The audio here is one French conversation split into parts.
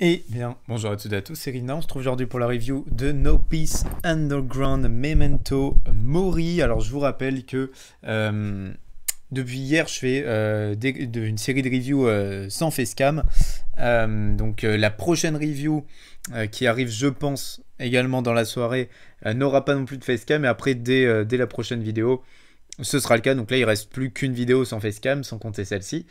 Et eh bien, bonjour à toutes et à tous, c'est Rina, on se trouve aujourd'hui pour la review de No Peace Underground Memento Mori. Alors je vous rappelle que euh, depuis hier je fais euh, une série de reviews euh, sans facecam. donc la prochaine review qui arrive je pense également dans la soirée n'aura pas non plus de facecam et après dès, la prochaine vidéo ce sera le cas. Donc là il reste plus qu'une vidéo sans facecam, sans compter celle-ci.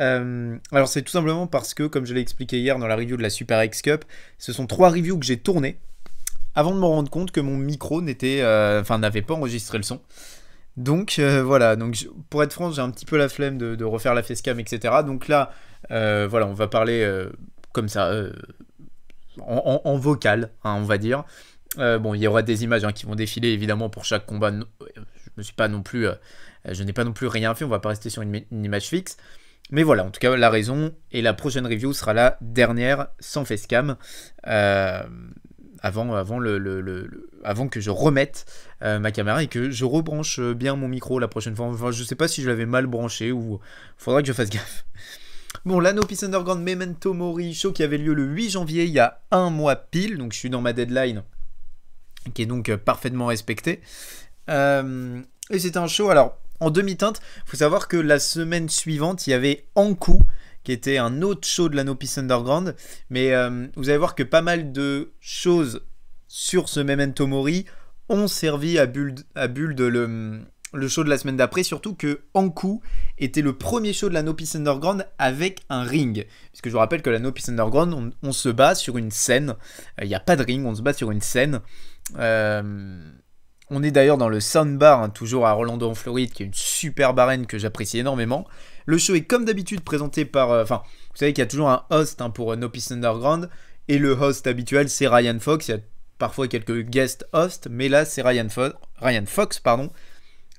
Euh, alors c'est tout simplement parce que, comme je l'ai expliqué hier dans la review de la Super X Cup, ce sont trois reviews que j'ai tournées avant de me rendre compte que mon micro n'était, euh, n'avait pas enregistré le son. Donc euh, voilà, donc pour être franc, j'ai un petit peu la flemme de, refaire la fescam, etc. Donc là, voilà, on va parler comme ça, en, vocal, hein, on va dire. bon, il y aura des images hein, qui vont défiler évidemment pour chaque combat. Je suis pas non plus, je n'ai pas non plus rien fait. On va pas rester sur une image fixe. Mais voilà, en tout cas, la raison et la prochaine review sera la dernière sans facecam. Euh, avant, avant, le, avant que je remette euh, ma caméra et que je rebranche euh, bien mon micro la prochaine fois. Enfin, je sais pas si je l'avais mal branché ou faudra que je fasse gaffe. Bon, l'Ano Peace Underground Memento Mori show qui avait lieu le 8 janvier, il y a un mois pile, donc je suis dans ma deadline qui est donc parfaitement respectée. et c'est un show, alors en demi-teinte. Faut savoir que la semaine suivante, il y avait Ankou qui était un autre show de la No Peace Underground. Mais euh, vous allez voir que pas mal de choses sur ce Memento Mori ont servi à Bulle à Bulle le, le show de la semaine d'après, surtout que Ankou était le premier show de la No Peace Underground avec un ring. Puisque je vous rappelle que la No Peace Underground, on, se bat sur une scène. Euh, il n'y a pas de ring, on se bat sur une scène. Euh, on est d'ailleurs dans le Soundbar, hein, toujours à Rolando en Floride, qui est une super arène que j'apprécie énormément. Le show est comme d'habitude présenté par... Euh, enfin, vous savez qu'il y a toujours un host hein, pour euh, No Peace Underground, et le host habituel c'est Ryan Fox, il y a parfois quelques guest hosts, mais là c'est Ryan, Fox, Ryan Fox, pardon,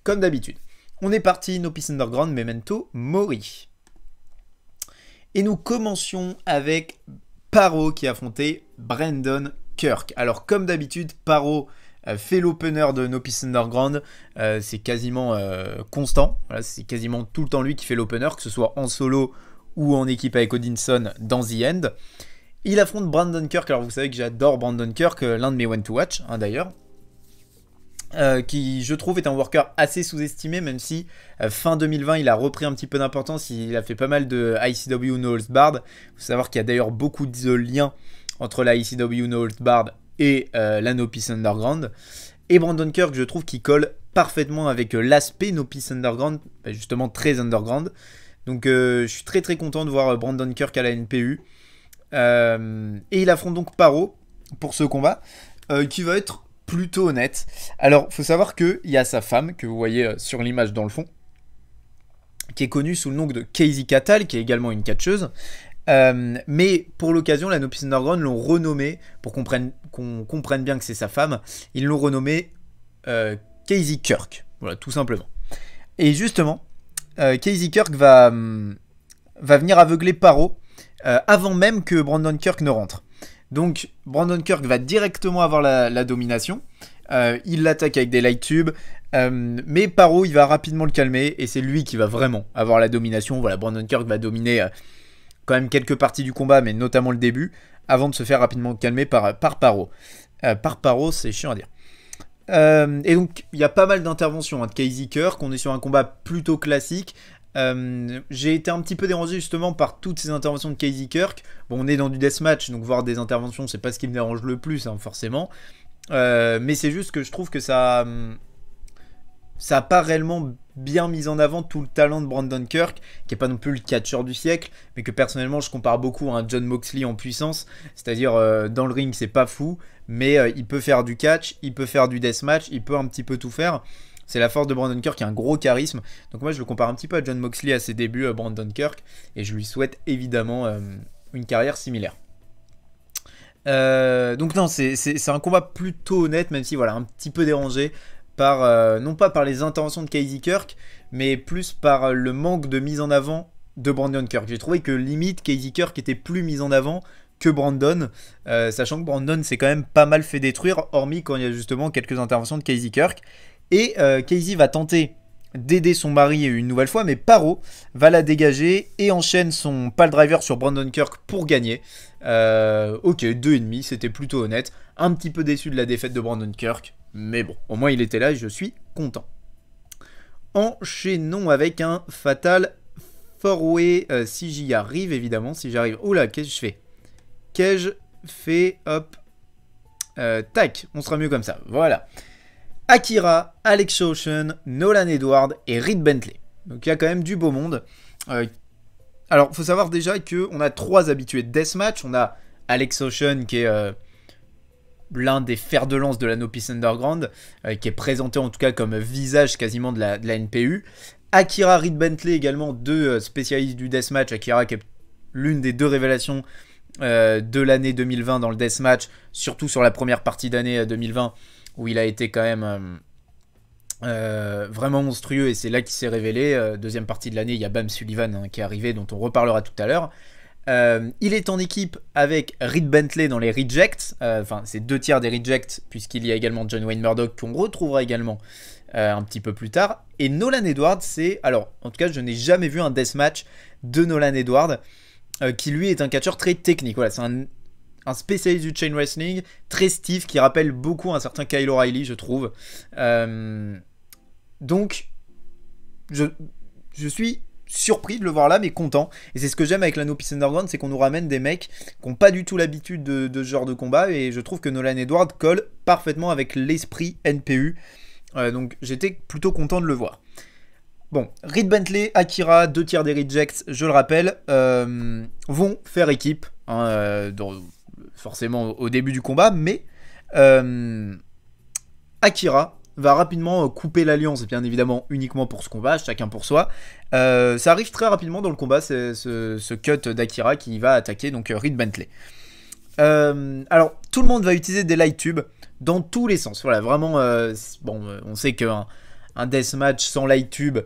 comme d'habitude. On est parti, No Peace Underground, Memento Mori. Et nous commencions avec Paro qui affrontait Brandon Kirk. Alors comme d'habitude, Paro euh, fait l'opener de No Peace Underground, euh, c'est quasiment euh, constant, c'est quasiment tout le temps lui qui fait l'opener, que ce soit en solo ou en équipe avec Odinson dans The End. Il affronte Brandon Kirk, alors vous savez que j'adore Brandon Kirk, l'un de mes One to Watch hein, d'ailleurs. qui je trouve est un worker assez sous-estimé, même si fin 2020 il a repris un petit peu d'importance, il a fait pas mal de ICW No Holds Barred. Il faut savoir qu'il y a d'ailleurs beaucoup de liens entre la ICW No Holds Barred et euh, la No Peace Underground. Et Brandon Kirk, je trouve qu'il colle parfaitement avec euh, l'aspect No Peace Underground, bah, justement très underground. Donc euh, je suis très très content de voir Brandon Kirk à la NPU. et il affronte donc Paro pour ce combat, qui va être plutôt honnête. Alors, faut savoir qu'il y a sa femme, que vous voyez sur l'image dans le fond, qui est connue sous le nom de Casey Catal, qui est également une catcheuse. Euh, mais pour l'occasion, la Nopis l'ont renommé, pour qu'on comprenne bien que c'est sa femme, ils l'ont renommé euh, Casey Kirk. Voilà, tout simplement. Et justement, euh, Casey Kirk mm, va, venir aveugler Paro avant même que Brandon Kirk ne rentre. Donc Brandon Kirk va directement avoir la, domination. il l'attaque avec des light tubes. mais Paro, il va rapidement le calmer et c'est lui qui va vraiment avoir la domination. Voilà, Brandon Kirk va dominer quelques parties du combat, mais notamment le début, avant de se faire rapidement calmer par, Paro. Euh, par Paro, c'est chiant à dire. Euh, et donc, il y a pas mal d'interventions hein, de Casey Kirk, on est sur un combat plutôt classique. Euh, j'ai été un petit peu dérangé justement par toutes ces interventions de Casey Kirk. Bon, on est dans du deathmatch, donc voir des interventions, c'est pas ce qui me dérange le plus, hein, forcément. mais c'est juste que je trouve que ça. Ça pas réellement bien mis en avant tout le talent de Brandon Kirk, qui est pas non plus le catcheur du siècle, mais que personnellement je compare beaucoup à un John Moxley en puissance, c'est-à-dire euh, dans le ring c'est pas fou, mais euh, il peut faire du catch, il peut faire du deathmatch, il peut un petit peu tout faire. C'est la force de Brandon Kirk qui a un gros charisme. Donc moi je le compare un petit peu à John Moxley à ses débuts à euh, Brandon Kirk et je lui souhaite évidemment une carrière similaire. donc non, c'est un combat plutôt honnête, même si voilà, un petit peu dérangé. Euh, non pas par les interventions de Casey Kirk, mais plus par euh, le manque de mise en avant de Brandon Kirk. J'ai trouvé que limite Casey Kirk était plus mise en avant que Brandon, euh, sachant que Brandon s'est quand même pas mal fait détruire, hormis quand il y a justement quelques interventions de Casey Kirk. Et Casey va tenter d'aider son mari une nouvelle fois, mais Paro va la dégager et enchaîne son pal driver sur Brandon Kirk pour gagner. Euh, ok, 2,5, c'était plutôt honnête. Un petit peu déçu de la défaite de Brandon Kirk, mais bon, au moins il était là et je suis content. Enchaînons avec un fatal 4 euh, si j'y arrive, évidemment, si j'arrive... Oula, qu'est-ce que je fais Qu'est-ce que je fais Hop. Euh, tac, on sera mieux comme ça. Voilà. Akira, Alex Ocean, Nolan Edward et Reed Bentley. Donc il y a quand même du beau monde. Alors, euh, alors, faut savoir déjà qu'on a trois habitués de Deathmatch. On a Alex Ocean qui est l'un des fers de lance de la No Peace Underground, euh, qui est présenté en tout cas comme visage quasiment de la, NPU. Akira Reed Bentley également, deux euh, spécialistes du deathmatch. Akira qui est l'une des deux révélations euh, de l'année 2020 dans le deathmatch, surtout sur la première partie d'année 2020 où il a été quand même vraiment monstrueux et c'est là qu'il s'est révélé. deuxième partie de l'année, il y a Bam Sullivan hein, qui est arrivé, dont on reparlera tout à l'heure. Euh, il est en équipe avec Reed Bentley dans les Rejects. Euh, enfin, c'est deux tiers des Rejects, puisqu'il y a également John Wayne Murdoch, qu'on retrouvera également euh, un petit peu plus tard. Et Nolan Edwards, c'est. Alors, en tout cas, je n'ai jamais vu un deathmatch de Nolan Edwards, qui lui est un catcheur très technique. Voilà, c'est un, un, spécialiste du chain wrestling, très stiff, qui rappelle beaucoup un certain Kyle O'Reilly, je trouve. donc, je, je suis surpris de le voir là, mais content. Et c'est ce que j'aime avec No Peace Underground, c'est qu'on nous ramène des mecs qui n'ont pas du tout l'habitude de, ce genre de combat. Et je trouve que Nolan Edward colle parfaitement avec l'esprit NPU. Euh, donc j'étais plutôt content de le voir. Bon, Reed Bentley, Akira, deux tiers des rejects, je le rappelle, euh, vont faire équipe, hein, euh, forcément au début du combat, mais Akira va rapidement euh, couper l'alliance, bien évidemment uniquement pour ce combat, chacun pour soi. Euh, ça arrive très rapidement dans le combat, ce, ce cut d'Akira qui va attaquer donc euh, Reed Bentley. alors, tout le monde va utiliser des light tubes dans tous les sens. Voilà, vraiment, bon, on sait qu'un un deathmatch sans light tube,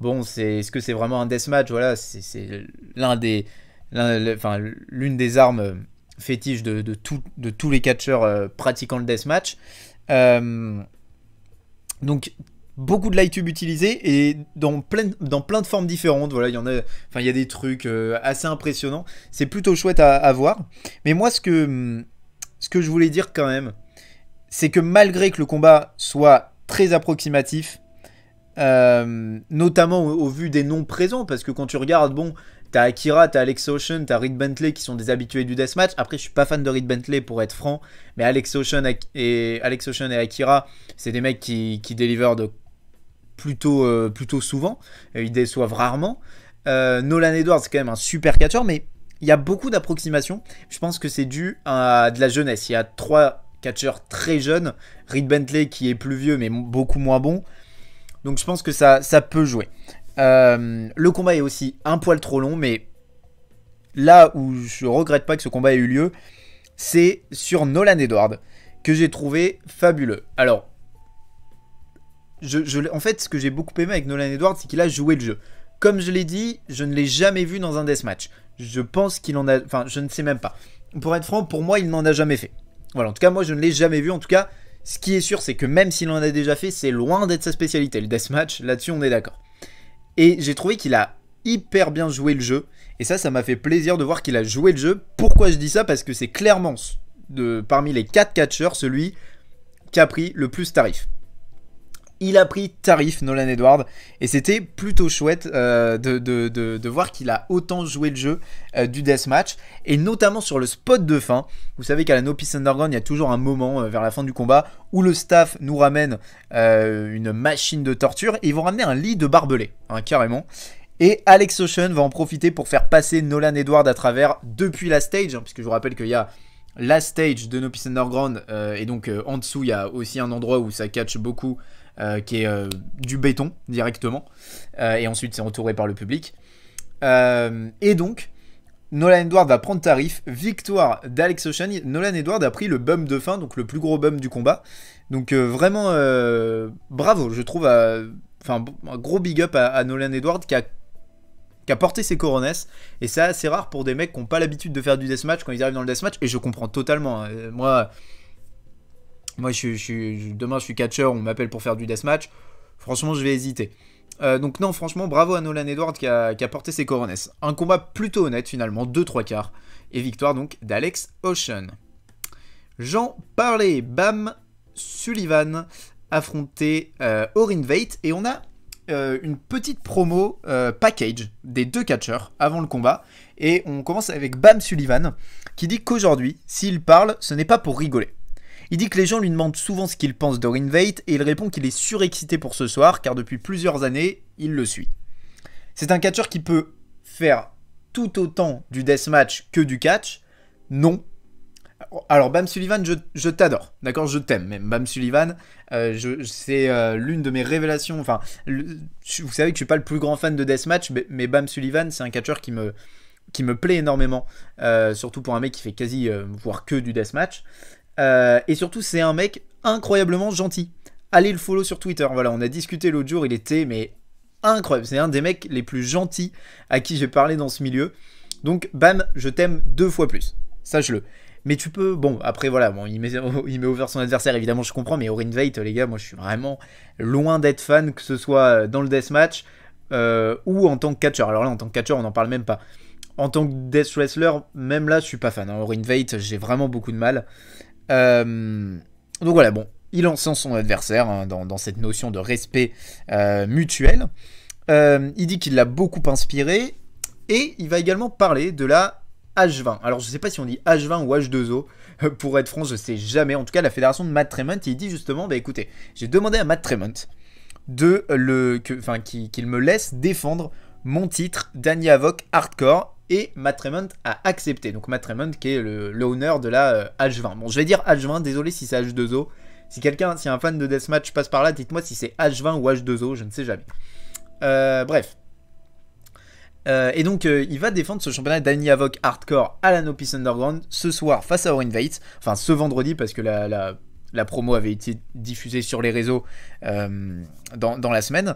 bon, c'est, est-ce que c'est vraiment un deathmatch Voilà, c'est, c'est l'un des, l'une des armes fétiches de, de tous les catcheurs pratiquant le deathmatch. Euh, donc beaucoup de l'ITube utilisé et dans plein, dans plein de formes différentes. Voilà, il y en a, il y a des trucs euh, assez impressionnants. C'est plutôt chouette à, à, voir. Mais moi, ce que, ce que je voulais dire quand même, c'est que malgré que le combat soit très approximatif, euh, notamment au, vu des noms présents, parce que quand tu regardes, bon, t'as Akira, t'as Alex Ocean, t'as Reed Bentley qui sont des habitués du deathmatch. Après, je suis pas fan de Reed Bentley pour être franc, mais Alex Ocean et, Alex Ocean et Akira, c'est des mecs qui, délivrent de plutôt, euh, plutôt souvent, euh, ils déçoivent rarement. Nolan Edwards, c'est quand même un super catcheur, mais il y a beaucoup d'approximations. Je pense que c'est dû à de la jeunesse. Il y a trois catcheurs très jeunes, Reed Bentley qui est plus vieux mais beaucoup moins bon. Donc je pense que ça, ça peut jouer. Euh, le combat est aussi un poil trop long, mais là où je regrette pas que ce combat ait eu lieu, c'est sur Nolan Edward, que j'ai trouvé fabuleux. Alors, je, en fait, ce que j'ai beaucoup aimé avec Nolan Edwards, c'est qu'il a joué le jeu. Comme je l'ai dit, je ne l'ai jamais vu dans un deathmatch. Je pense qu'il en a. Enfin, je ne sais même pas. Pour être franc, pour moi, il n'en a jamais fait. Voilà, en tout cas, moi, je ne l'ai jamais vu. En tout cas, ce qui est sûr, c'est que même s'il en a déjà fait, c'est loin d'être sa spécialité, le deathmatch, là-dessus on est d'accord. Et j'ai trouvé qu'il a hyper bien joué le jeu, et ça, ça m'a fait plaisir de voir qu'il a joué le jeu. Pourquoi je dis ça Parce que c'est clairement, de, parmi les 4 catcheurs, celui qui a pris le plus tarif il a pris tarif Nolan Edward et c'était plutôt chouette euh, de, voir qu'il a autant joué le jeu du euh, du deathmatch et notamment sur le spot de fin. Vous savez qu'à la No Peace Underground, il y a toujours un moment euh, vers la fin du combat où le staff nous ramène une machine de torture et ils vont ramener un lit de barbelés, hein, carrément. Et Alex Ocean va en profiter pour faire passer Nolan Edward à travers depuis la stage, hein, puisque je vous rappelle qu'il y a la stage de No Peace Underground et donc en dessous il y a aussi un endroit où ça catch beaucoup euh, qui est euh, du béton directement, euh, et ensuite c'est entouré par le public. et donc, Nolan Edward va prendre tarif. Victoire d'Alex Ocean. Nolan Edward a pris le bum de fin, donc le plus gros bum du combat. Donc vraiment, bravo, je trouve. Enfin, un gros big up à, Nolan Edward qui a, porté ses coronets. Et ça, c'est rare pour des mecs qui n'ont pas l'habitude de faire du deathmatch quand ils arrivent dans le deathmatch. Et je comprends totalement. Hein. Moi. Moi, je, suis demain, je suis catcher, on m'appelle pour faire du match. Franchement, je vais hésiter. Euh, donc non, franchement, bravo à Nolan Edward qui a, porté ses coronets. Un combat plutôt honnête finalement, 2-3 quarts. Et victoire donc d'Alex Ocean. Jean parlais Bam Sullivan affronté euh, Orin Et on a euh, une petite promo euh, package des deux catcheurs avant le combat. Et on commence avec Bam Sullivan qui dit qu'aujourd'hui, s'il parle, ce n'est pas pour rigoler. Il dit que les gens lui demandent souvent ce qu'il pense de Rinvate et il répond qu'il est surexcité pour ce soir car depuis plusieurs années, il le suit. C'est un catcheur qui peut faire tout autant du deathmatch que du catch Non. Alors Bam Sullivan, je, t'adore, d'accord Je t'aime même. Bam Sullivan, euh, c'est euh, l'une de mes révélations. Enfin, vous savez que je ne suis pas le plus grand fan de deathmatch, mais, mais Bam Sullivan, c'est un catcheur qui me, qui me plaît énormément, euh, surtout pour un mec qui fait quasi, voire que du deathmatch. Euh, et surtout, c'est un mec incroyablement gentil. Allez le follow sur Twitter. Voilà, on a discuté l'autre jour, il était mais incroyable. C'est un des mecs les plus gentils à qui j'ai parlé dans ce milieu. Donc, bam, je t'aime deux fois plus. Sache-le. Mais tu peux, bon, après voilà, bon, il, met, il ouvert son adversaire, évidemment, je comprends, mais Orin Veit, les gars, moi je suis vraiment loin d'être fan, que ce soit euh, dans le deathmatch euh, ou en tant que catcher. Alors là, en tant que catcher, on n'en parle même pas. En tant que death wrestler, même là, je suis pas fan. Hein. j'ai vraiment beaucoup de mal. Euh, donc voilà, bon, il encense son adversaire hein, dans, cette notion de respect euh, mutuel. Euh, il dit qu'il l'a beaucoup inspiré et il va également parler de la H20. Alors je ne sais pas si on dit H20 ou H2O. Pour être franc, je ne sais jamais. En tout cas, la fédération de Matt Tremont, il dit justement, bah écoutez, j'ai demandé à Matt Tremont de le, qu'il me laisse défendre mon titre Danny Avoc Hardcore et Matt Raymond a accepté. Donc Matt Raymond qui est l'owner de la H20. Euh, bon, je vais dire H20, désolé si c'est H2O. Si quelqu'un, si un fan de Deathmatch passe par là, dites-moi si c'est H20 ou H2O, je ne sais jamais. Euh, bref. Euh, et donc il va défendre ce championnat d'Annie Avoc Hardcore à la No Peace Underground ce soir face à Orin Enfin ce vendredi parce que la, la promo avait été diffusée sur les réseaux dans, dans, la semaine.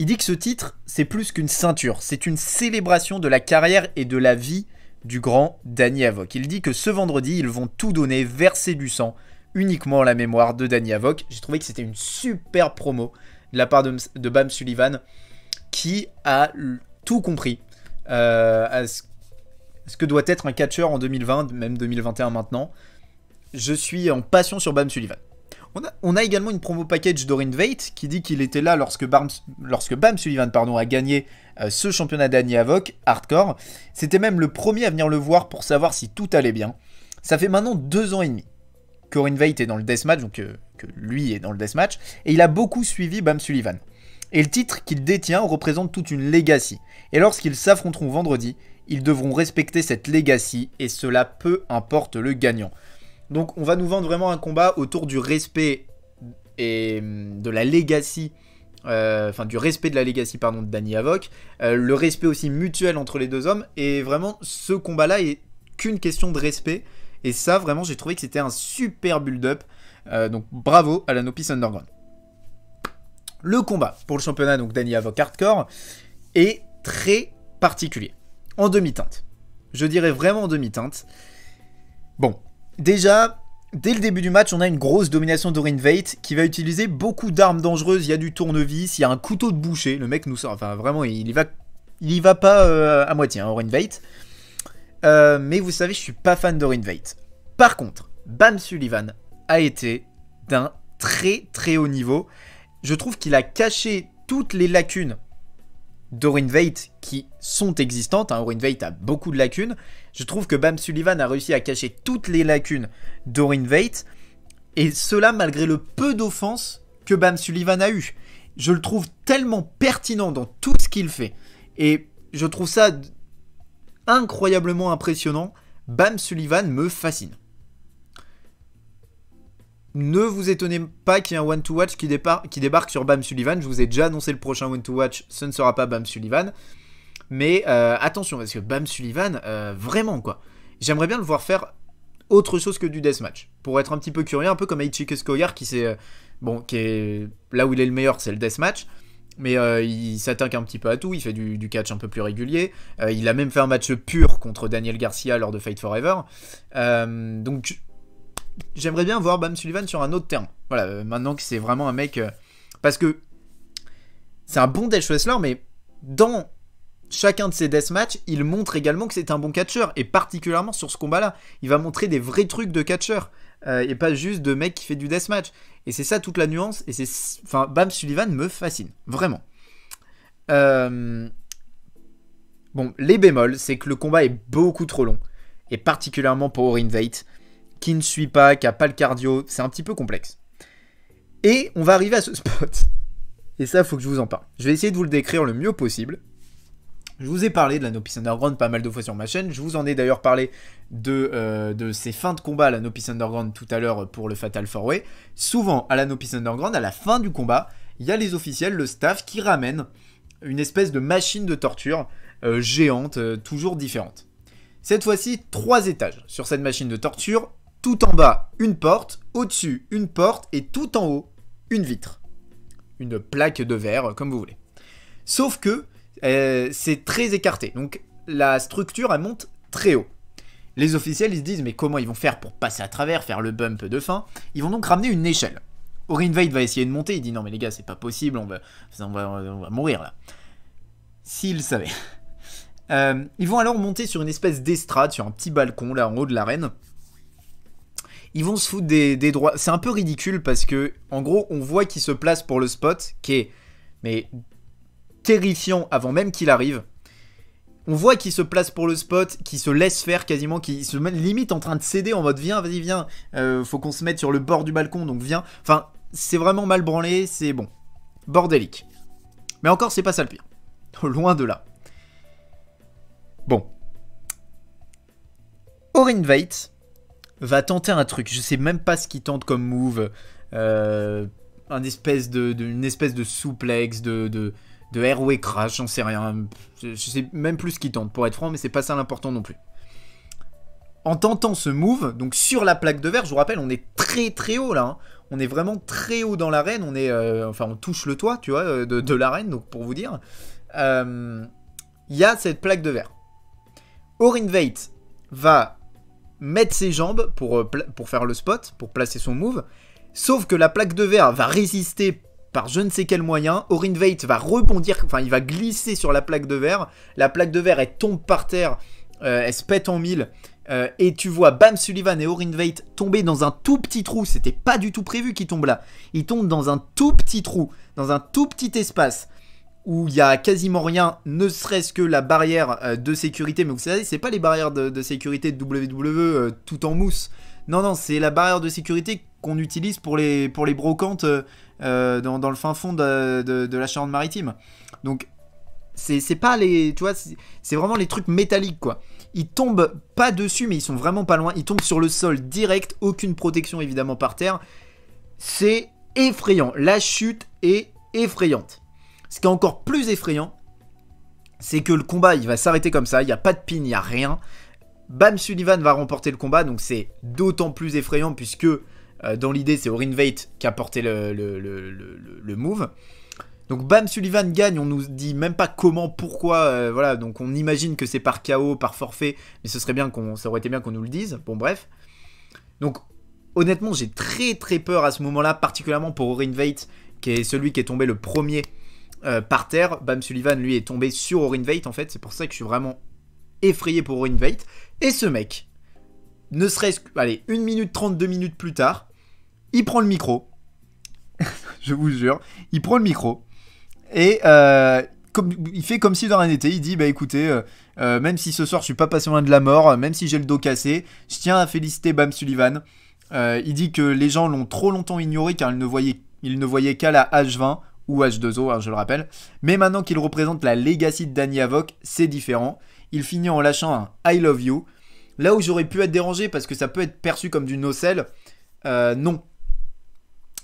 Il dit que ce titre, c'est plus qu'une ceinture, c'est une célébration de la carrière et de la vie du grand Danny Havoc. Il dit que ce vendredi, ils vont tout donner, verser du sang, uniquement la mémoire de Danny Havoc. J'ai trouvé que c'était une super promo de la part de, Bam Sullivan, qui a tout compris euh, à ce, ce, que doit être un catcheur en 2020, même 2021 maintenant. Je suis en passion sur Bam Sullivan. On a, également une promo package d'Orin Veit qui dit qu'il était là lorsque, Bam Sullivan pardon, a gagné euh, ce championnat d'Annie Avoc hardcore. C'était même le premier à venir le voir pour savoir si tout allait bien. Ça fait maintenant deux ans et demi qu'Orin Veit est dans le deathmatch, donc euh, que lui est dans le deathmatch, et il a beaucoup suivi Bam Sullivan. Et le titre qu'il détient représente toute une legacy. Et lorsqu'ils s'affronteront vendredi, ils devront respecter cette legacy, et cela peu importe le gagnant. Donc on va nous vendre vraiment un combat autour du respect et hum, de la legacy euh, enfin du respect de la legacy pardon de Danny Havoc, euh, le respect aussi mutuel entre les deux hommes et vraiment ce combat là est qu'une question de respect et ça vraiment j'ai trouvé que c'était un super build up euh, donc bravo à la Nopis Underground. Le combat pour le championnat donc Danny Havoc Hardcore est très particulier en demi-teinte. Je dirais vraiment en demi-teinte. Bon, Déjà, Dès le début du match, on a une grosse domination d'Orin Veit qui va utiliser beaucoup d'armes dangereuses. Il y a du tournevis, il y a un couteau de boucher. Le mec nous sort. Enfin, vraiment, il y va, il va pas euh, à moitié, Orinvate. Hein, Orin Veit. Euh, mais vous savez, je suis pas fan d'Orin Veit. Par contre, Bam Sullivan a été d'un très très haut niveau. Je trouve qu'il a caché toutes les lacunes d'Orin Veit qui sont existantes. Hein. Orin Veit a beaucoup de lacunes. Je trouve que Bam Sullivan a réussi à cacher toutes les lacunes d'Orin Veit Et cela malgré le peu d'offense que Bam Sullivan a eu. Je le trouve tellement pertinent dans tout ce qu'il fait. Et je trouve ça incroyablement impressionnant. Bam Sullivan me fascine. Ne vous étonnez pas qu'il y ait un One to Watch qui, débarque sur Bam Sullivan. Je vous ai déjà annoncé le prochain One to Watch, ce ne sera pas Bam Sullivan. Mais euh, attention, parce que Bam Sullivan, euh, vraiment quoi. J'aimerais bien le voir faire autre chose que du deathmatch. Pour être un petit peu curieux, un peu comme Aichi Skoyar qui c'est euh, Bon, qui est. Là où il est le meilleur, c'est le deathmatch. Mais il s'attaque un petit peu à tout, il fait du, du catch un peu plus régulier. il a même fait un match pur contre Daniel Garcia lors de Fight Forever. donc j'aimerais bien voir Bam Sullivan sur un autre terrain. Voilà, euh, maintenant que c'est vraiment un mec. Euh, parce que c'est un bon Death Wrestler, mais dans chacun de ses Death Match, il montre également que c'est un bon catcheur. Et particulièrement sur ce combat-là, il va montrer des vrais trucs de catcheur. Euh, et pas juste de mec qui fait du Death Match, Et c'est ça toute la nuance. Et c'est. Enfin, Bam Sullivan me fascine. Vraiment. Euh... Bon, les bémols, c'est que le combat est beaucoup trop long. Et particulièrement pour Invade qui ne suit pas, qui n'a pas le cardio. C'est un petit peu complexe. Et on va arriver à ce spot. Et ça, il faut que je vous en parle. Je vais essayer de vous le décrire le mieux possible. Je vous ai parlé de la Peace Underground pas mal de fois sur ma chaîne. Je vous en ai d'ailleurs parlé de, euh, de ses fins de combat à la Peace Underground tout à l'heure pour le Fatal 4-Way. Souvent, à la No Peace Underground, à la fin du combat, il y a les officiels, le staff qui ramène une espèce de machine de torture euh, géante, euh, toujours différente. Cette fois-ci, trois étages sur cette machine de torture, tout en bas, une porte. Au-dessus, une porte. Et tout en haut, une vitre. Une plaque de verre, comme vous voulez. Sauf que euh, c'est très écarté. Donc la structure, elle monte très haut. Les officiels, ils se disent, mais comment ils vont faire pour passer à travers, faire le bump de fin Ils vont donc ramener une échelle. Orinvade va essayer de monter, il dit, non mais les gars, c'est pas possible, on va, va, mourir là. S'ils savaient. Euh, ils vont alors monter sur une espèce d'estrade, sur un petit balcon là en haut de l'arène ils vont se foutre des, droits. C'est un peu ridicule parce que, en gros, on voit qu'il se place pour le spot, qui est mais terrifiant avant même qu'il arrive. On voit qu'il se place pour le spot, qu'il se laisse faire quasiment, qu'il se met limite en train de céder en mode viens, vas-y, viens, euh, faut qu'on se mette sur le bord du balcon, donc viens. Enfin, c'est vraiment mal branlé, c'est bon. Bordélique. Mais encore, c'est pas ça le pire. Loin de là. Bon. Orin Veit va tenter un truc. Je sais même pas ce qu'il tente comme move. Euh, un espèce de, une espèce de souplex, de, de, de airway crash, j'en sais rien. Je, sais même plus ce qu'il tente, pour être franc, mais c'est pas ça l'important non plus. En tentant ce move, donc sur la plaque de verre, je vous rappelle, on est très très haut là. Hein. On est vraiment très haut dans l'arène. On est, euh, enfin, on touche le toit, tu vois, euh, de, l'arène. Donc pour vous dire, il y a cette plaque de verre. Orin va mettre ses jambes pour, euh, pour faire le spot, pour placer son move. Sauf que la plaque de verre va résister par je ne sais quel moyen. Orin Veit va rebondir, enfin il va glisser sur la plaque de verre. La plaque de verre elle tombe par terre, euh, elle se pète en mille. Euh, et tu vois Bam Sullivan et Orin Veit tomber dans un tout petit trou. C'était pas du tout prévu qu'ils tombent là. Ils tombent dans un tout petit trou, dans un tout petit espace où il y a quasiment rien, ne serait-ce que la barrière euh, de sécurité. Mais vous savez, c'est pas les barrières de, sécurité de WWE euh, tout en mousse. Non, non, c'est la barrière de sécurité qu'on utilise pour les, pour les brocantes euh, dans, le fin fond de, la Charente-Maritime. Donc, c'est pas les. Tu vois, c'est vraiment les trucs métalliques, quoi. Ils tombent pas dessus, mais ils sont vraiment pas loin. Ils tombent sur le sol direct, aucune protection évidemment par terre. C'est effrayant. La chute est effrayante. Ce qui est encore plus effrayant, c'est que le combat, il va s'arrêter comme ça. Il n'y a pas de pin, il n'y a rien. Bam Sullivan va remporter le combat, donc c'est d'autant plus effrayant puisque euh, dans l'idée, c'est Orin Vate qui a porté le, move. Donc Bam Sullivan gagne, on nous dit même pas comment, pourquoi, euh, voilà, donc on imagine que c'est par chaos, par forfait, mais ce serait bien qu'on, ça aurait été bien qu'on nous le dise, bon bref. Donc honnêtement, j'ai très très peur à ce moment-là, particulièrement pour Orin Vate, qui est celui qui est tombé le premier euh, par terre. Bam Sullivan, lui, est tombé sur Orin en fait. C'est pour ça que je suis vraiment effrayé pour Orin Et ce mec, ne serait-ce que, allez, une minute 32 minutes plus tard, il prend le micro. je vous jure, il prend le micro. Et euh, comme, il fait comme si dans un été, Il dit Bah écoutez, euh, même si ce soir je suis pas passé loin de la mort, même si j'ai le dos cassé, je tiens à féliciter Bam Sullivan. il dit que les gens l'ont trop longtemps ignoré car il ne voyait, voyait qu'à la H20 ou H2O, hein, je le rappelle. Mais maintenant qu'il représente la legacy de Danny avoc c'est différent. Il finit en lâchant un I love you. Là où j'aurais pu être dérangé parce que ça peut être perçu comme du nocel, euh, non.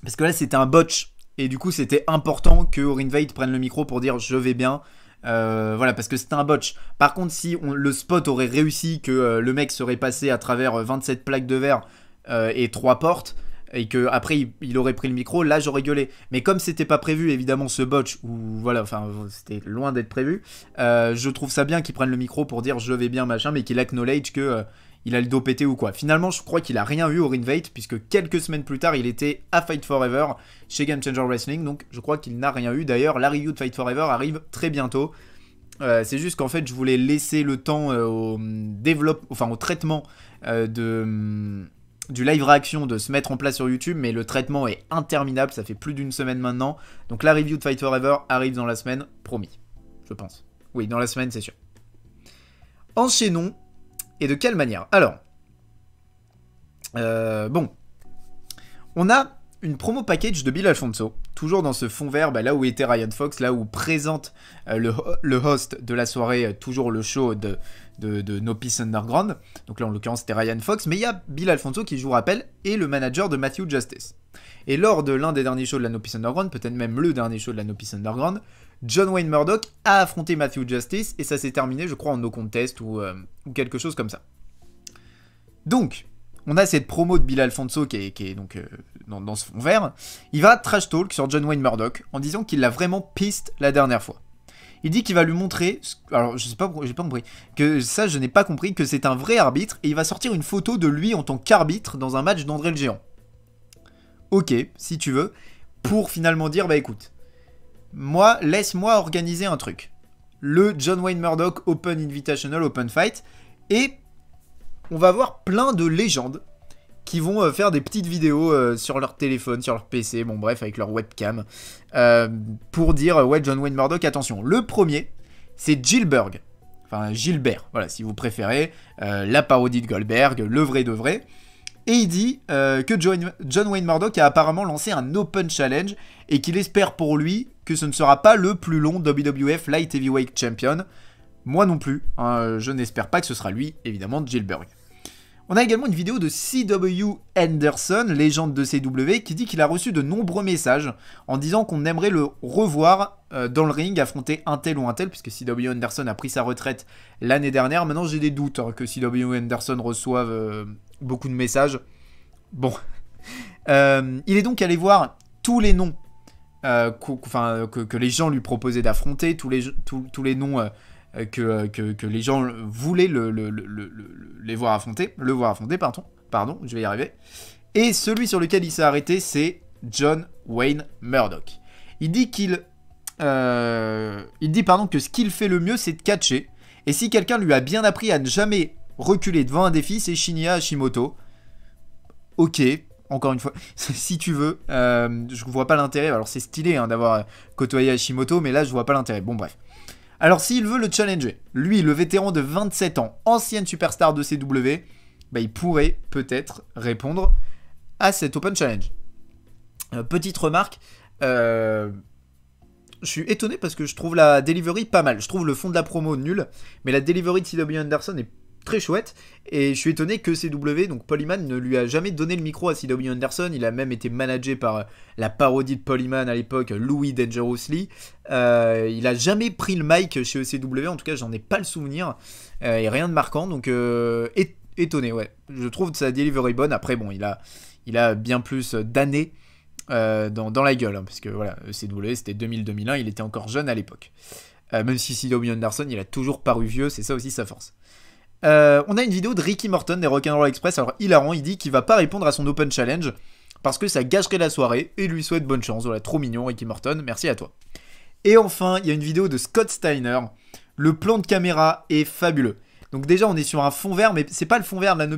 Parce que là c'était un botch. Et du coup c'était important que Orin prenne le micro pour dire je vais bien. Euh, voilà, parce que c'était un botch. Par contre, si le spot aurait réussi, que euh, le mec serait passé à travers 27 plaques de verre et 3 portes, et que après il, aurait pris le micro, là j'aurais gueulé. Mais comme c'était pas prévu, évidemment ce botch ou voilà, enfin c'était loin d'être prévu. Euh, je trouve ça bien qu'il prenne le micro pour dire je vais bien machin, mais qu'il acknowledge que euh, il a le dos pété ou quoi. Finalement, je crois qu'il a rien eu au Rinvate puisque quelques semaines plus tard, il était à Fight Forever chez Game Changer Wrestling, donc je crois qu'il n'a rien eu. D'ailleurs, la review de Fight Forever arrive très bientôt. Euh, c'est juste qu'en fait, je voulais laisser le temps au développement, enfin au traitement de, hum, du live réaction de se mettre en place sur YouTube, mais le traitement est interminable, ça fait plus d'une semaine maintenant. Donc la review de Fight Forever arrive dans la semaine, promis, je pense. Oui, dans la semaine, c'est sûr. Enchaînons, et de quelle manière Alors, euh, bon, on a une promo package de Bill Alfonso toujours dans ce fond vert, bah, là où était Ryan Fox, là où présente euh, le, host de la soirée, euh, toujours le show de, de, No Peace Underground. Donc là, en l'occurrence, c'était Ryan Fox, mais il y a Bill Alfonso qui, joue vous rappelle, est le manager de Matthew Justice. Et lors de l'un des derniers shows de la No Peace Underground, peut-être même le dernier show de la No Peace Underground, John Wayne Murdoch a affronté Matthew Justice et ça s'est terminé, je crois, en no contest ou, euh, ou quelque chose comme ça. Donc, on a cette promo de Bill Alfonso qui est, donc euh, dans, ce fond vert. Il va trash talk sur John Wayne Murdoch en disant qu'il l'a vraiment piste la dernière fois. Il dit qu'il va lui montrer, alors je sais pas, j'ai pas compris, que ça je n'ai pas compris, que c'est un vrai arbitre et il va sortir une photo de lui en tant qu'arbitre dans un match d'André le Géant. Ok, si tu veux, pour finalement dire bah écoute, moi laisse-moi organiser un truc. Le John Wayne Murdoch Open Invitational Open Fight et on va avoir plein de légendes qui vont euh, faire des petites vidéos euh, sur leur téléphone, sur leur PC, bon bref, avec leur webcam, euh, pour dire, ouais, John Wayne Murdoch, attention. Le premier, c'est Gilberg, enfin Gilbert, voilà, si vous préférez, la parodie de Goldberg, le vrai de vrai. Et il dit que John, Wayne Murdoch a apparemment lancé un Open Challenge et qu'il espère pour lui que ce ne sera pas le plus long WWF Light Heavyweight Champion. Moi non plus, hein, je n'espère pas que ce sera lui, évidemment, Gilberg. On a également une vidéo de CW Anderson, légende de CW, qui dit qu'il a reçu de nombreux messages en disant qu'on aimerait le revoir euh, dans le ring, affronter un tel ou un tel, puisque CW Anderson a pris sa retraite l'année dernière. Maintenant, j'ai des doutes hein, que CW Anderson reçoive euh, beaucoup de messages. Bon. Euh, il est donc allé voir tous les noms que, les gens lui proposaient d'affronter, tous les, tous les noms euh, euh, que, les gens voulaient le, les voir affronter, le voir affronter, pardon, pardon, je vais y arriver. Et celui sur lequel il s'est arrêté, c'est John Wayne Murdoch. Il dit qu'il, euh, il dit pardon que ce qu'il fait le mieux, c'est de catcher. Et si quelqu'un lui a bien appris à ne jamais reculer devant un défi, c'est Shinya Hashimoto. Ok, encore une fois, si tu veux, je je vois pas l'intérêt. Alors c'est stylé hein, d'avoir côtoyé Hashimoto, mais là je vois pas l'intérêt. Bon bref. Alors s'il veut le challenger, lui, le vétéran de 27 ans, ancienne superstar de CW, bah, il pourrait peut-être répondre à cet Open Challenge. Euh, petite remarque, euh, je suis étonné parce que je trouve la delivery pas mal. Je trouve le fond de la promo nul, mais la delivery de CW Anderson est très chouette. Et je suis étonné que CW, donc Polyman, ne lui a jamais donné le micro à C.W. Anderson. Il a même été managé par euh, la parodie de Polyman à l'époque, Louis Dangerously. Euh, il a jamais pris le mic chez ECW, en tout cas, j'en ai pas le souvenir. Euh, et rien de marquant, donc étonné, ouais. Je trouve sa delivery bonne. Après, bon, il a, il a bien plus d'années dans, la gueule, hein, parce que voilà, ECW, c'était 2000-2001, il était encore jeune à l'époque. même si C.W. Anderson, il a toujours paru vieux, c'est ça aussi sa force. Euh, on a une vidéo de Ricky Morton des Roll Express. Alors, hilarant, il dit qu'il va pas répondre à son Open Challenge parce que ça gâcherait la soirée et lui souhaite bonne chance. Voilà, trop mignon, Ricky Morton. Merci à toi. Et enfin, il y a une vidéo de Scott Steiner. Le plan de caméra est fabuleux. Donc déjà, on est sur un fond vert, mais c'est pas le fond vert de la No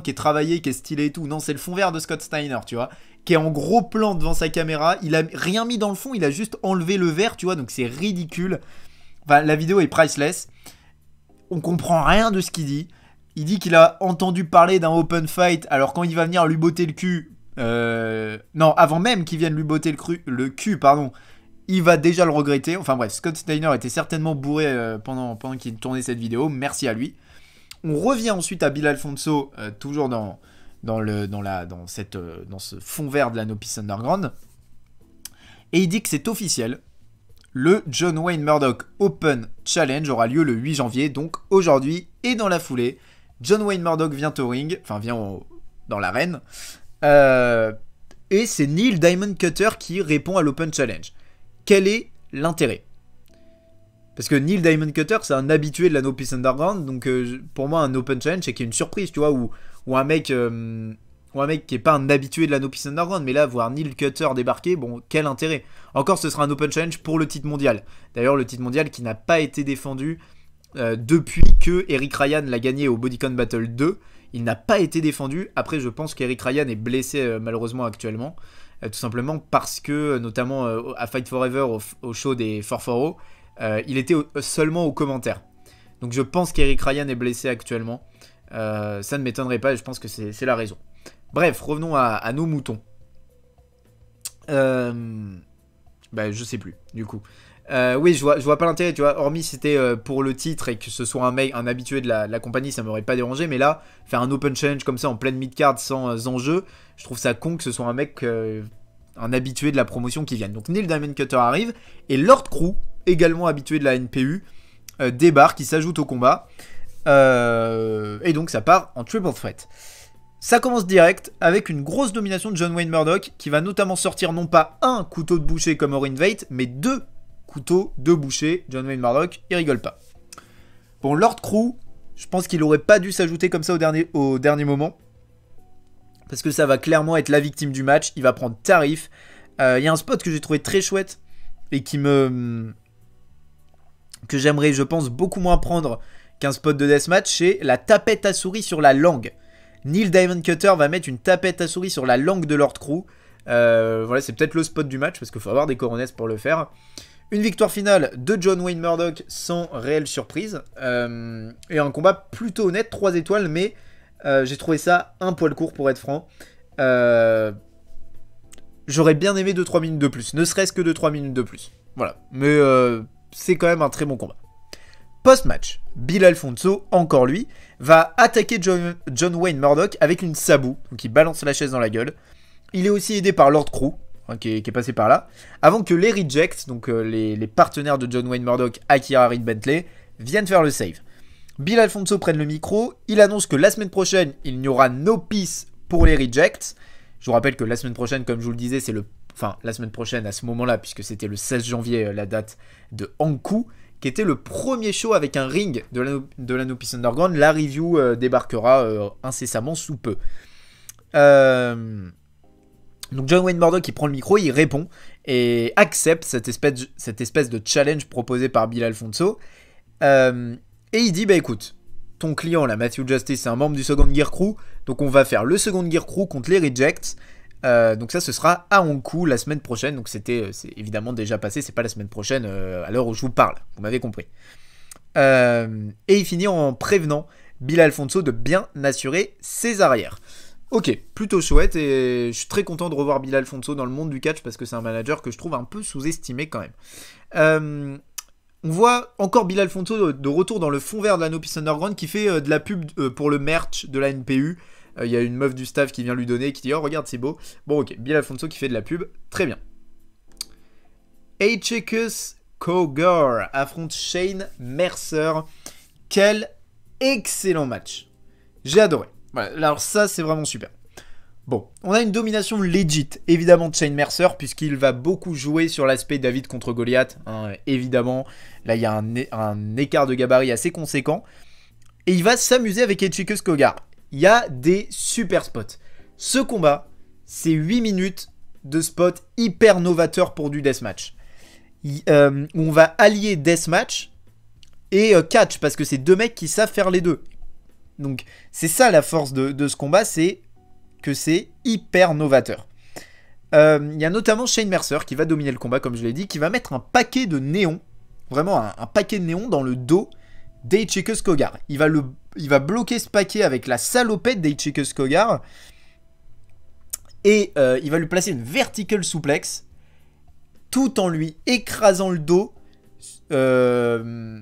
qui est travaillé, qui est stylé et tout. Non, c'est le fond vert de Scott Steiner, tu vois, qui est en gros plan devant sa caméra. Il a rien mis dans le fond, il a juste enlevé le vert, tu vois. Donc c'est ridicule. Enfin, la vidéo est priceless on comprend rien de ce qu'il dit. Il dit qu'il a entendu parler d'un open fight, alors quand il va venir lui botter le cul, euh, non, avant même qu'il vienne lui botter le, le, cul, pardon, il va déjà le regretter. Enfin bref, Scott Steiner était certainement bourré euh, pendant, pendant qu'il tournait cette vidéo, merci à lui. On revient ensuite à Bill Alfonso, euh, toujours dans, dans, le, dans, la, dans, cette, dans ce fond vert de la No Peace Underground. Et il dit que c'est officiel, le John Wayne Murdoch Open Challenge aura lieu le 8 janvier, donc aujourd'hui et dans la foulée. John Wayne Murdoch vient au ring, enfin vient dans l'arène. Euh, et c'est Neil Diamond Cutter qui répond à l'Open Challenge. Quel est l'intérêt Parce que Neil Diamond Cutter, c'est un habitué de la No Peace Underground, donc euh, pour moi, un Open Challenge, c'est qu'il y a une surprise, tu vois, ou un mec. Euh, ou un mec qui est pas un habitué de la No Underground, mais là, voir Neil Cutter débarquer, bon, quel intérêt. Encore, ce sera un Open Challenge pour le titre mondial. D'ailleurs, le titre mondial qui n'a pas été défendu euh, depuis que Eric Ryan l'a gagné au Bodycon Battle 2. Il n'a pas été défendu. Après, je pense qu'Eric Ryan est blessé euh, malheureusement actuellement. Euh, tout simplement parce que, notamment à Fight Forever, au, show des 440, il était seulement aux commentaires. Donc je pense qu'Eric Ryan est blessé actuellement. ça ne m'étonnerait pas et je pense que c'est la raison. Bref, revenons à, nos moutons. Euh... Bah, je sais plus, du coup. Euh, oui, je vois, vois pas l'intérêt, tu vois. Hormis c'était euh, pour le titre et que ce soit un mec, un habitué de la, compagnie, ça m'aurait pas dérangé. Mais là, faire un open challenge comme ça en pleine mid-card sans euh, enjeu, je trouve ça con que ce soit un mec, euh, un habitué de la promotion qui vienne. Donc Neil Diamond Cutter arrive et Lord Crew, également habitué de la NPU, débarque, il s'ajoute au combat. et donc ça part en triple threat. Ça commence direct avec une grosse domination de John Wayne Murdoch qui va notamment sortir non pas un couteau de boucher comme Orin Vate, mais deux couteaux de boucher. John Wayne Murdoch, il rigole pas. Bon, Lord Crew, je pense qu'il aurait pas dû s'ajouter comme ça au dernier, au dernier moment. Parce que ça va clairement être la victime du match. Il va prendre tarif. Euh, il y a un spot que j'ai trouvé très chouette et qui me. que j'aimerais, je pense, beaucoup moins prendre qu'un spot de deathmatch c'est la tapette à souris sur la langue. Neil Diamond Cutter va mettre une tapette à souris sur la langue de Lord Crew. Euh, voilà, c'est peut-être le spot du match parce qu'il faut avoir des coronets pour le faire. Une victoire finale de John Wayne Murdoch sans réelle surprise. Euh, et un combat plutôt honnête, 3 étoiles, mais euh, j'ai trouvé ça un poil court pour être franc. J'aurais bien aimé 2-3 minutes de plus, ne serait-ce que 2-3 minutes de plus. Voilà, mais c'est quand même un très bon combat. Post-match, Bill Alfonso, encore lui, va attaquer John, Wayne Murdoch avec une sabou, donc il balance la chaise dans la gueule. Il est aussi aidé par Lord Crew, hein, qui, est, passé par là, avant que les Rejects, donc euh, les, partenaires de John Wayne Murdoch, Akira Reed Bentley, viennent faire le save. Bill Alfonso prenne le micro, il annonce que la semaine prochaine, il n'y aura no peace pour les Rejects. Je vous rappelle que la semaine prochaine, comme je vous le disais, c'est le enfin la semaine prochaine à ce moment-là, puisque c'était le 16 janvier euh, la date de Hankou, qui était le premier show avec un ring de la, de la no Underground. La review euh, débarquera euh, incessamment sous peu. Euh, donc John Wayne Mordock, qui prend le micro, il répond et accepte cette espèce, cette espèce de challenge proposé par Bill Alfonso. et il dit bah écoute, ton client là, Matthew Justice, c'est un membre du Second Gear Crew, donc on va faire le Second Gear Crew contre les Rejects. Euh, donc ça, ce sera à coup la semaine prochaine. Donc c'était euh, c'est évidemment déjà passé, c'est pas la semaine prochaine euh, à l'heure où je vous parle. Vous m'avez compris. et il finit en prévenant Bill Alfonso de bien assurer ses arrières. Ok, plutôt chouette et je suis très content de revoir Bill Alfonso dans le monde du catch parce que c'est un manager que je trouve un peu sous-estimé quand même. On voit encore Bill Alfonso de retour dans le fond vert de la No Underground qui fait de la pub pour le merch de la NPU. Euh, il y a une meuf du staff qui vient lui donner, qui dit Oh, regarde, c'est beau. Bon, ok, Bill Alfonso qui fait de la pub. Très bien. Achekus Kogar affronte Shane Mercer. Quel excellent match. J'ai adoré. alors ça, c'est vraiment super. Bon, on a une domination legit, évidemment, de Shane Mercer, puisqu'il va beaucoup jouer sur l'aspect David contre Goliath, hein, évidemment. Là, il y a un, écart de gabarit assez conséquent. Et il va s'amuser avec Echikus Kogar il y a des super spots. Ce combat, c'est 8 minutes de spots hyper novateurs pour du deathmatch. Euh, on va allier deathmatch et euh, catch parce que c'est deux mecs qui savent faire les deux. Donc c'est ça la force de, ce combat, c'est que c'est hyper novateur. Il euh, y a notamment Shane Mercer qui va dominer le combat, comme je l'ai dit, qui va mettre un paquet de néons, vraiment un, paquet de néons dans le dos d'Eichikus Kogar. Il va le il va bloquer ce paquet avec la salopette de Kogar. Et euh, il va lui placer une vertical souplex. Tout en lui écrasant le dos euh,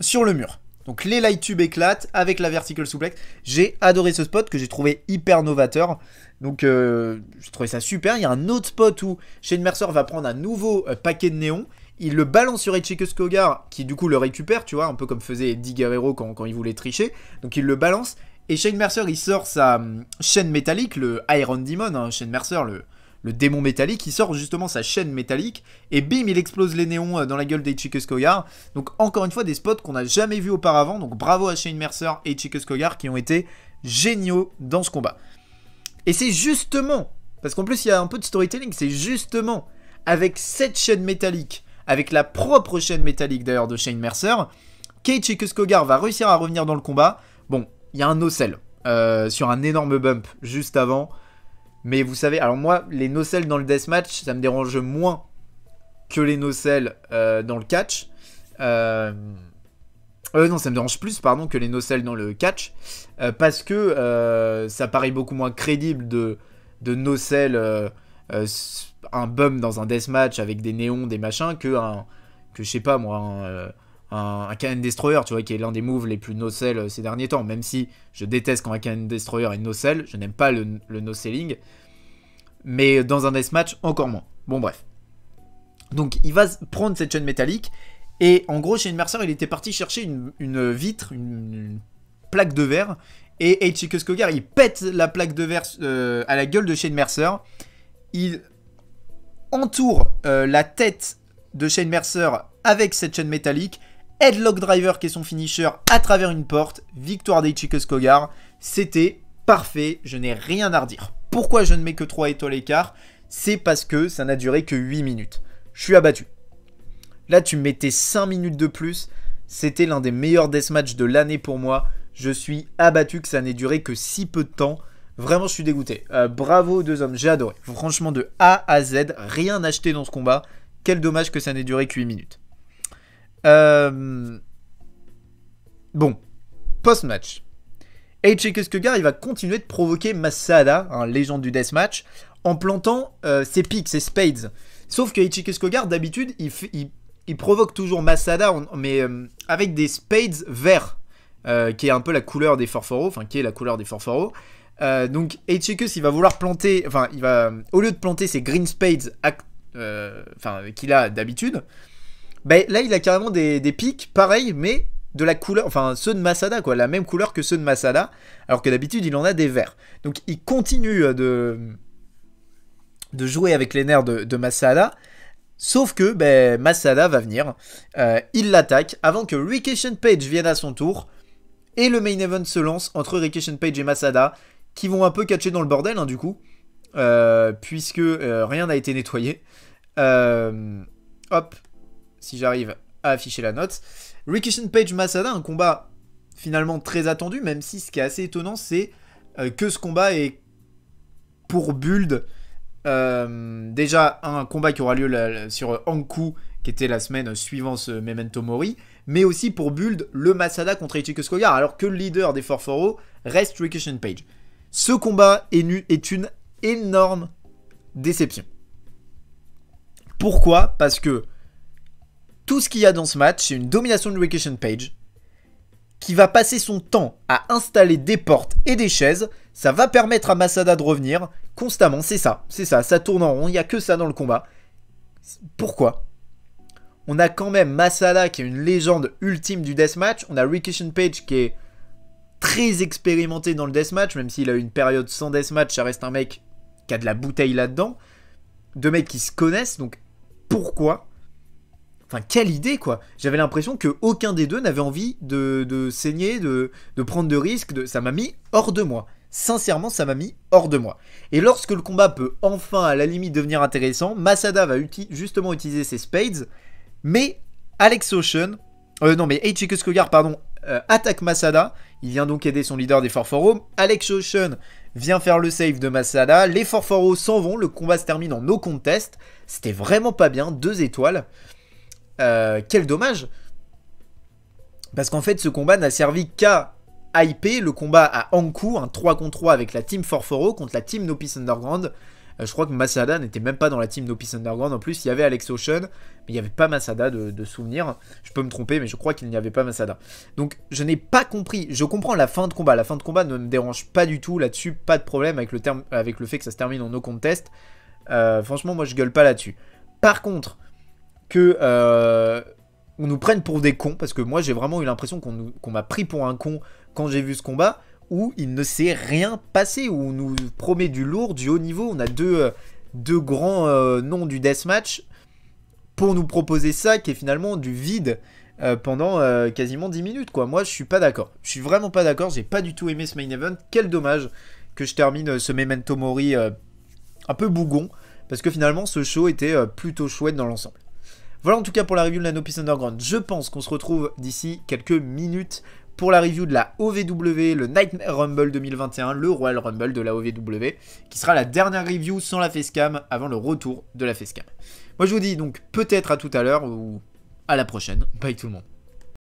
sur le mur. Donc les light tubes éclatent avec la vertical souplex. J'ai adoré ce spot que j'ai trouvé hyper novateur. Donc euh, j'ai trouvé ça super. Il y a un autre spot où Shane Mercer va prendre un nouveau euh, paquet de néon il le balance sur Ichike Kogar, qui du coup le récupère, tu vois, un peu comme faisait Eddie Guerrero quand, il voulait tricher. Donc il le balance, et Shane Mercer, il sort sa hum, chaîne métallique, le Iron Demon, hein, Shane Mercer, le, le démon métallique, il sort justement sa chaîne métallique, et bim, il explose les néons euh, dans la gueule des Kogar, Donc encore une fois, des spots qu'on n'a jamais vus auparavant, donc bravo à Shane Mercer et Kogar qui ont été géniaux dans ce combat. Et c'est justement, parce qu'en plus il y a un peu de storytelling, c'est justement avec cette chaîne métallique avec la propre chaîne métallique d'ailleurs de Shane Mercer. Kate Chikuskogar va réussir à revenir dans le combat. Bon, il y a un nocel euh, sur un énorme bump juste avant. Mais vous savez, alors moi, les nocelles dans le deathmatch, ça me dérange moins que les nocelles euh, dans le catch. Euh, euh... non, ça me dérange plus, pardon, que les nocelles dans le catch. parce que ça paraît beaucoup moins crédible de, de nocelles euh, un bum dans un deathmatch avec des néons, des machins, que un, que je sais pas moi, un, euh, un, Destroyer, tu vois, qui est l'un des moves les plus nocel euh, ces derniers temps. Même si je déteste quand un Cannon Destroyer est nocel, je n'aime pas le, le selling Mais dans un deathmatch, encore moins. Bon, bref. Donc, il va prendre cette chaîne métallique. Et en gros, chez une il était parti chercher une, vitre, une, plaque de verre. Et Skogar, il pète la plaque de verre à la gueule de chez Mercer il entoure euh, la tête de Shane Mercer avec cette chaîne métallique. Headlock Driver qui est son finisher à travers une porte. Victoire des Kogar. C'était parfait. Je n'ai rien à redire. Pourquoi je ne mets que 3 étoiles écart C'est parce que ça n'a duré que 8 minutes. Je suis abattu. Là, tu mettais 5 minutes de plus. C'était l'un des meilleurs deathmatchs de l'année pour moi. Je suis abattu que ça n'ait duré que si peu de temps. Vraiment, je suis dégoûté. Euh, bravo aux deux hommes, j'ai adoré. Franchement, de A à Z, rien acheté dans ce combat. Quel dommage que ça n'ait duré que 8 minutes. Euh, bon, post-match. H.K. Kuskegar, il va continuer de provoquer Masada, un légende du deathmatch, en plantant euh, ses pics, ses spades. Sauf que H.K. d'habitude, il, il, provoque toujours Masada, mais avec des spades verts, qui est un peu la couleur des forforos, enfin qui est la couleur des forforos. Euh, donc Hitchhikus il va vouloir planter, enfin il va, au lieu de planter ses green spades, euh, qu'il a d'habitude, ben, là il a carrément des, des pics pareils mais de la couleur, enfin ceux de Masada quoi, la même couleur que ceux de Masada, alors que d'habitude il en a des verts. Donc il continue euh, de, jouer avec les nerfs de, Masada. Sauf que ben, Masada va venir, il l'attaque avant que Rikishin Page vienne à son tour et le main event se lance entre Recation Page et Masada qui vont un peu catcher dans le bordel, hein, du coup, euh, puisque euh, rien n'a été nettoyé. Euh, hop, si j'arrive à afficher la note. Rikishin Page Masada, un combat finalement très attendu, même si ce qui est assez étonnant, c'est que ce combat est pour Buld. déjà un combat qui aura lieu sur Hankou qui était la semaine suivant ce Memento Mori, mais aussi pour Buld, le Masada contre Ichiko alors que le leader des 4-4-0 reste Rikishin Page. Ce combat est, nu est une énorme déception. Pourquoi Parce que tout ce qu'il y a dans ce match, c'est une domination de Recation Page qui va passer son temps à installer des portes et des chaises. Ça va permettre à Masada de revenir constamment. C'est ça, c'est ça. Ça tourne en rond. Il n'y a que ça dans le combat. Pourquoi On a quand même Masada qui est une légende ultime du deathmatch. On a Rikishan Page qui est très expérimenté dans le deathmatch, même s'il a eu une période sans deathmatch, ça reste un mec qui a de la bouteille là-dedans. Deux mecs qui se connaissent, donc pourquoi Enfin, quelle idée, quoi J'avais l'impression qu'aucun des deux n'avait envie de, saigner, de, prendre de risques. Ça m'a mis hors de moi. Sincèrement, ça m'a mis hors de moi. Et lorsque le combat peut enfin, à la limite, devenir intéressant, Masada va justement utiliser ses spades, mais Alex Ocean, euh, non mais Eichiko pardon, euh, attaque Masada. Il vient donc aider son leader des Forforo. Alex Ocean vient faire le save de Masada. Les Forforo s'en vont. Le combat se termine en no contest. C'était vraiment pas bien. Deux étoiles. Euh, quel dommage. Parce qu'en fait, ce combat n'a servi qu'à hyper le combat à Anku, un 3 contre 3 avec la team Forforo contre la team Nopis Underground. Euh, je crois que Masada n'était même pas dans la team No Peace Underground. En plus, il y avait Alex Ocean, mais il n'y avait pas Masada de, souvenirs. souvenir. Je peux me tromper, mais je crois qu'il n'y avait pas Masada. Donc, je n'ai pas compris. Je comprends la fin de combat. La fin de combat ne me dérange pas du tout là-dessus. Pas de problème avec le, terme, avec le fait que ça se termine en no contest. Euh, franchement, moi, je gueule pas là-dessus. Par contre, que. Euh, on nous prenne pour des cons, parce que moi j'ai vraiment eu l'impression qu'on m'a pris pour un con quand j'ai vu ce combat où il ne s'est rien passé, où on nous promet du lourd, du haut niveau. On a deux, euh, deux grands euh, noms du deathmatch pour nous proposer ça, qui est finalement du vide euh, pendant quasiment 10 minutes. Moi, je suis pas d'accord. Je suis vraiment pas d'accord. J'ai pas du tout aimé ce main event. Quel dommage que je termine ce Memento Mori un peu bougon, parce que finalement, ce show était plutôt chouette dans l'ensemble. Voilà en tout cas pour la review de la No Peace Underground. Je pense qu'on se retrouve d'ici quelques minutes pour la review de la OVW, le Nightmare Rumble 2021, le Royal Rumble de la OVW, qui sera la dernière review sans la facecam avant le retour de la facecam. Moi je vous dis donc peut-être à tout à l'heure ou à la prochaine. Bye tout le monde.